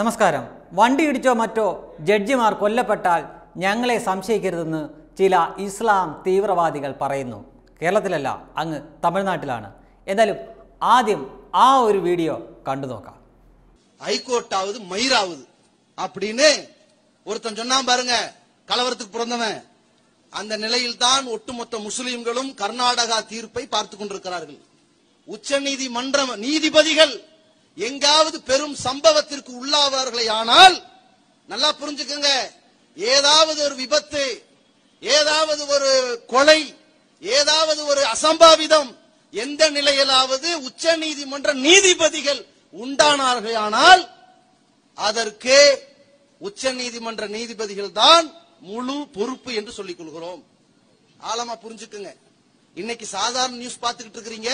നമസ്കാരം വണ്ടിയിടിച്ചോ മറ്റോ ജഡ്ജിമാർ കൊല്ലപ്പെട്ടാൽ ഞങ്ങളെ സംശയിക്കരുതെന്ന് ചില ഇസ്ലാം തീവ്രവാദികൾ പറയുന്നു കേരളത്തിലല്ല അങ്ങ് തമിഴ്നാട്ടിലാണ് എന്തായാലും ആദ്യം ആ ഒരു വീഡിയോ കണ്ടു നോക്കാം ഹൈക്കോർട്ടാവുത് മയിറാവുത് அப்படின்னு ஒருத்தன் சொன்னான் பாருங்க கலவரத்துக்கு பிறந்தவன் அந்த நிலையில் தான் ஒட்டுமொத்த முஸ்லிம்களும் கர்நாடகா தீர்ப்பை பார்த்து கொண்டிருக்கிறார்கள் உச்ச நீதிமன்ற நீதிபதிகள் எங்காவது பெரும் சம்பவத்திற்கு உள்ளாவார்களே ஆனால் நல்லா புரிஞ்சுக்கங்க ஏதாவது ஒரு விபத்து ஏதாவது ஒரு கொலை ஏதாவது ஒரு அசம்பாவிதம் எந்த நிலையிலாவது உச்ச நீதிமன்ற நீதிபதிகள் உண்டானார்கள் ஆனால் அதற்கு உச்ச நீதிமன்ற நீதிபதிகள் தான் முழு பொறுப்பு என்று சொல்லிக் கொள்கிறோம் ஆழமா புரிஞ்சுக்குங்க இன்னைக்கு சாதாரண நியூஸ் பார்த்துக்கிட்டு இருக்கிறீங்க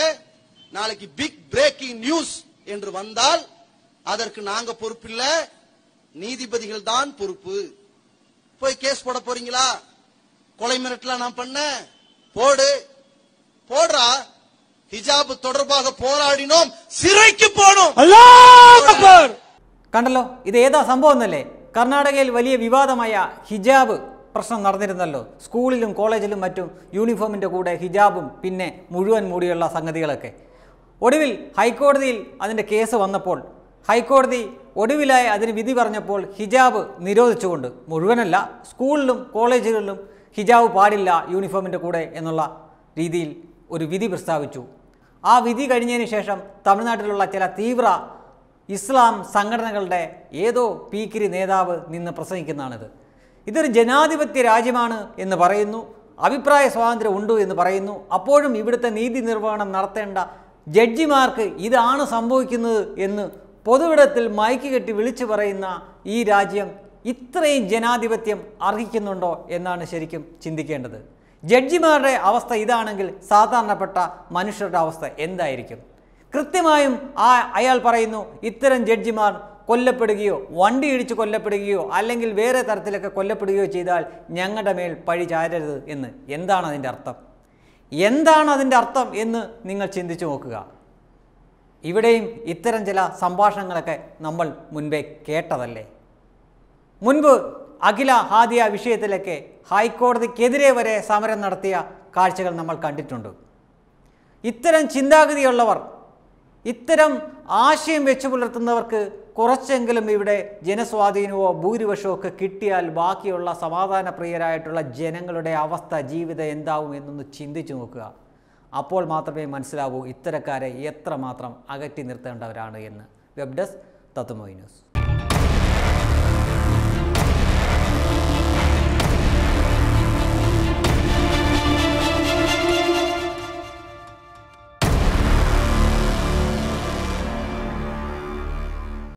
நாளைக்கு பிக் பிரேக்கிங் நியூஸ் என்று வந்தால் அதற்கு நாங்க பொறுப்பில்ல நீதிபதிகள் தான் பொறுப்பு போய் கேஸ் போட போறீங்களா கொலை மிரட்டல நான் பண்ண போடு போடுறா ஹிஜாபு தொடர்பாக போராடினோம் சிறைக்கு போனோம் கண்டலோ இது ஏதோ சம்பவம் தான் கர்நாடகையில் வலிய விவாதமாக ஹிஜாபு பிரசனம் நடந்திருந்தோ ஸ்கூலிலும் கோளேஜிலும் மட்டும் யூனிஃபோமி கூட ஹிஜாபும் பின்னே முழுவன் மூடியுள்ள சங்கதிகளே ഒടുവിൽ ഹൈക്കോടതിയിൽ അതിൻ്റെ കേസ് വന്നപ്പോൾ ഹൈക്കോടതി ഒടുവിലായി അതിന് വിധി പറഞ്ഞപ്പോൾ ഹിജാബ് നിരോധിച്ചുകൊണ്ട് മുഴുവനല്ല സ്കൂളിലും കോളേജുകളിലും ഹിജാബ് പാടില്ല യൂണിഫോമിൻ്റെ കൂടെ എന്നുള്ള രീതിയിൽ ഒരു വിധി പ്രസ്താവിച്ചു ആ വിധി കഴിഞ്ഞതിന് ശേഷം തമിഴ്നാട്ടിലുള്ള ചില തീവ്ര ഇസ്ലാം സംഘടനകളുടെ ഏതോ പീക്കിരി നേതാവ് നിന്ന് പ്രസംഗിക്കുന്നതാണിത് ഇതൊരു ജനാധിപത്യ രാജ്യമാണ് എന്ന് പറയുന്നു അഭിപ്രായ സ്വാതന്ത്ര്യം ഉണ്ട് എന്ന് പറയുന്നു അപ്പോഴും ഇവിടുത്തെ നീതി നിർവഹണം നടത്തേണ്ട ജഡ്ജിമാർക്ക് ഇതാണ് സംഭവിക്കുന്നത് എന്ന് പൊതുവിടത്തിൽ മയക്ക് കെട്ടി വിളിച്ചു പറയുന്ന ഈ രാജ്യം ഇത്രയും ജനാധിപത്യം അർഹിക്കുന്നുണ്ടോ എന്നാണ് ശരിക്കും ചിന്തിക്കേണ്ടത് ജഡ്ജിമാരുടെ അവസ്ഥ ഇതാണെങ്കിൽ സാധാരണപ്പെട്ട മനുഷ്യരുടെ അവസ്ഥ എന്തായിരിക്കും കൃത്യമായും ആ അയാൾ പറയുന്നു ഇത്തരം ജഡ്ജിമാർ കൊല്ലപ്പെടുകയോ വണ്ടി ഇടിച്ച് കൊല്ലപ്പെടുകയോ അല്ലെങ്കിൽ വേറെ തരത്തിലൊക്കെ കൊല്ലപ്പെടുകയോ ചെയ്താൽ ഞങ്ങളുടെ മേൽ പഴി ചാരരുത് എന്ന് എന്താണ് അതിൻ്റെ അർത്ഥം എന്താണ് അതിൻ്റെ അർത്ഥം എന്ന് നിങ്ങൾ ചിന്തിച്ചു നോക്കുക ഇവിടെയും ഇത്തരം ചില സംഭാഷണങ്ങളൊക്കെ നമ്മൾ മുൻപേ കേട്ടതല്ലേ മുൻപ് അഖില ഹാദിയ വിഷയത്തിലൊക്കെ ഹൈക്കോടതിക്കെതിരെ വരെ സമരം നടത്തിയ കാഴ്ചകൾ നമ്മൾ കണ്ടിട്ടുണ്ട് ഇത്തരം ചിന്താഗതിയുള്ളവർ ഇത്തരം ആശയം വെച്ചു പുലർത്തുന്നവർക്ക് കുറച്ചെങ്കിലും ഇവിടെ ജനസ്വാധീനമോ ഭൂരിപക്ഷമോ ഒക്കെ കിട്ടിയാൽ ബാക്കിയുള്ള പ്രിയരായിട്ടുള്ള ജനങ്ങളുടെ അവസ്ഥ ജീവിതം എന്താവും എന്നൊന്ന് ചിന്തിച്ചു നോക്കുക അപ്പോൾ മാത്രമേ മനസ്സിലാവൂ ഇത്തരക്കാരെ എത്രമാത്രം അകറ്റി നിർത്തേണ്ടവരാണ് എന്ന് വെബ് ഡെസ്ക് തത്തുമോയി ന്യൂസ്